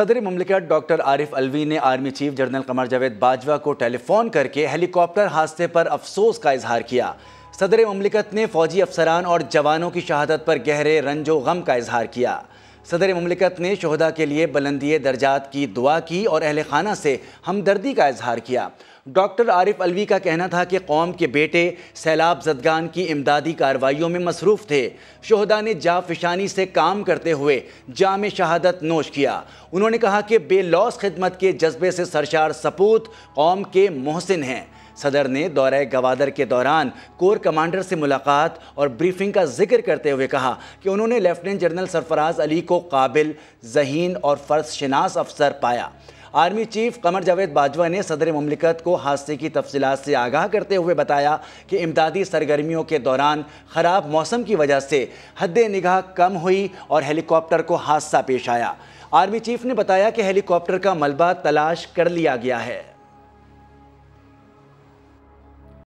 सदर ममलिकत डॉक्टर आरिफ अलवी ने army chief general Qamar Javed Bajwa को टेलीफोन करके हेलीकॉप्टर हादसे पर अफसोस का इजहार किया सदर ममलिकत ने फौजी अफसरान और जवानों की शहादत पर गहरे रंजो गम का इजहार किया सदर ममलिकत ने शहदा के लिए बुलंदी दर्जात की दुआ की और अहल खाना से हमदर्दी का इजहार किया डॉक्टर आरिफ अलवी का कहना था कि कौम के बेटे सैलाब जदगान की इमदादी कार्रवाइयों में मसरूफ़ थे शहदा ने जाफिशानी से काम करते हुए जाम शहादत नोश किया उन्होंने कहा कि बेलौस खिदमत के जज्बे से सरशार सपूत कौम के मोहसिन हैं सदर ने दौरे गवादर के दौरान कोर कमांडर से मुलाकात और ब्रीफिंग का जिक्र करते हुए कहा कि उन्होंने लेफ्टिनेंट जनरल सरफराज अली को काबिल जहीन और फर्ज शनास अफसर पाया आर्मी चीफ कमर जावेद बाजवा ने सदर ममलिकत को हादसे की तफसीत से आगाह करते हुए बताया कि इमदादी सरगर्मियों के दौरान ख़राब मौसम की वजह से हद निगाह कम हुई और हेलीकॉप्टर को हादसा पेश आया आर्मी चीफ ने बताया कि हेलीकॉप्टर का मलबा तलाश कर लिया गया है